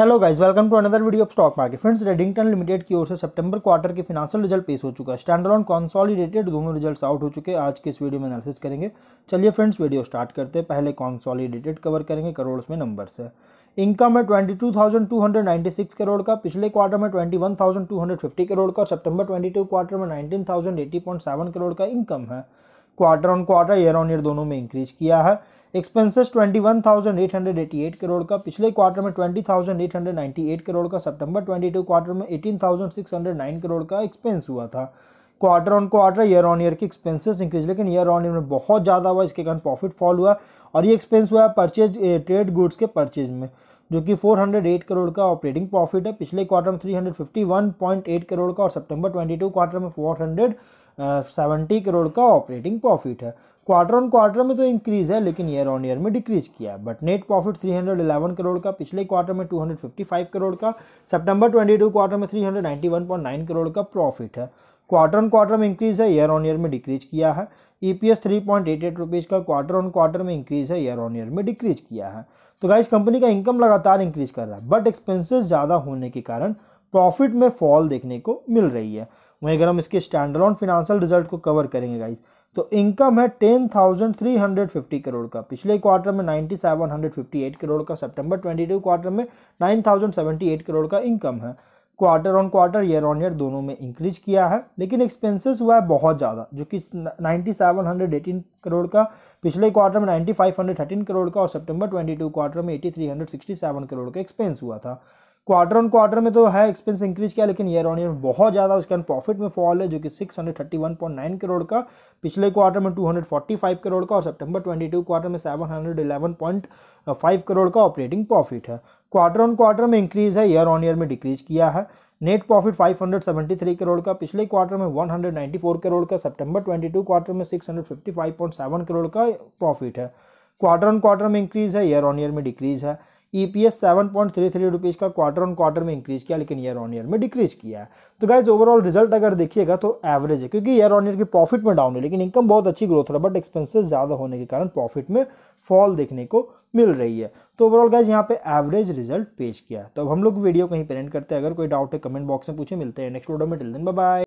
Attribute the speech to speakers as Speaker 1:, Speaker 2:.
Speaker 1: hello guys welcome to another video of stock market friends Redington limited की ओर से सितंबर क्वार्टर के फिनाशियल रिजल्ट पेश हो चुका है स्टैंडर्ड कॉन्सॉलिडेटेड दोनों रिजल्ट्स आउट हो चुके हैं आज के इस वीडियो में एनालिसिस करेंगे चलिए फ्रेंड्स वीडियो स्टार्ट करते हैं पहले कॉन्सॉलिडेटेड कवर करेंगे करोड़ में नंबर से इनकम है सिक्स करोड़ का पिछले क्वार्टर में फिफ्टी करोड़ का और ट्वेंटी ट्वेंटी क्वार्टर में सेवन करोड़ का इनकम है quarter on quarter year on year दोनों में इंक्रीज किया है एक्सपेंसेस 21,888 करोड़ का पिछले क्वार्टर में 20,898 करोड़ का सितंबर 22 क्वार्टर में 18,609 करोड़ का एक्सपेंस हुआ था quarter on quarter year on year के एक्सपेंसेस इंक्रीज लेकिन ईयर ऑन ईयर में बहुत ज़्यादा हुआ इसके कारण प्रॉफिट फॉल हुआ और ये एक्सपेंस हुआ है परचेज ट्रेड गुड्स के परचेज में जो कि 408 करोड़ का ऑपरेटिंग प्रॉफिट है पिछले क्वार्टर में 351.8 करोड़ का और सितंबर 22 क्वार्टर में 470 करोड़ का ऑपरेटिंग प्रॉफिट है क्वार्टर ऑन क्वार्टर में तो इंक्रीज है लेकिन ईयर ऑन ईयर में डिक्रीज किया है बट नेट प्रॉफिट 311 करोड़ का पिछले क्वार्टर में 255 करोड़ का सितंबर 22 क्वार्टर में 391.9 करोड़ का प्रॉफिट है क्वार्टर ऑन क्वार्टर में इंक्रीज है ईयर ऑन ईयर में डिक्रीज किया है E P S three point eight eight rupees का क्वार्टर ऑन क्वार्टर में इंक्रीज है ईयर ऑन ईयर में डिक्रीज किया है तो गाइज कंपनी का इनकम लगातार इंक्रीज कर रहा है बट एक्सपेंसिस ज़्यादा होने के कारण प्रॉफिट में फॉल देखने को मिल रही है वहीं अगर हम इसके स्टैंडर्ड ऑन फिनांशियल रिजल्ट को कवर करेंगे गाइज़ तो इनकम है ten thousand three hundred fifty crore का पिछले क्वार्टर में ninety seven hundred fifty eight crore का सितंबर ट्वेंटी टू क्वार्टर में nine thousand seventy eight crore का इनकम है quarter on quarter year on year दोनों में इंक्रीज किया है लेकिन एक्सपेंसेस हुआ है बहुत ज़्यादा जो कि ninety seven hundred eighteen crore का पिछले क्वार्टर में ninety five hundred thirteen crore का और सितंबर टू क्वार्टर में eighty three hundred sixty seven crore का एक्सपेंस हुआ था क्वार्टर ऑन क्वार्टर में तो है एक्सपेंस इंक्रीज किया लेकिन ईयर ऑन ईयर बहुत ज़्यादा उसके अंदर प्रॉफिट में फॉल है जो कि 631.9 करोड़ का पिछले क्वार्टर में 245 करोड़ का और सितंबर 22 क्वार्टर में 711.5 करोड़ का ऑपरेटिंग प्रॉफिट है क्वार्टर ऑन क्वार्टर में इंक्रीज है ईयर ऑन ईयर में डिक्रीज किया है नेट प्रॉफिट 573 करोड़ का पिछले क्वार्टर में 194 करोड़ का सितंबर 22 क्वार्टर में 655.7 करोड़ का प्रॉफिट है क्वार्टर ऑन क्वार्टर में इंक्रीज है ईयर ऑन ईयर में डिक्रीज है E P S seven point three three rupees का क्वार्टर ऑन क्वार्टर में इंक्रीज़ किया लेकिन ईयर ऑन ईयर में डिक्रीज किया है तो गाइज ओवरऑल रिजल्ट अगर देखिएगा तो एवरेज है क्योंकि ईयर ऑन ईयर की प्रॉफिट में डाउन है लेकिन इनकम बहुत अच्छी ग्रोथ हो रहा है बट एक्सपेंसेस ज़्यादा होने के कारण प्रॉफिट में फॉल देखने को मिल रही है तो ओवरऑल गाइज यहाँ पे एवरेज रिजल्ट पेश किया तो अब हम लोग वीडियो कहीं पेरेंट करते हैं अगर कोई डाउट है कमेंट बॉक्स में पूछे मिलते हैं नेक्स्ट वीडियो में टिल दिन बाय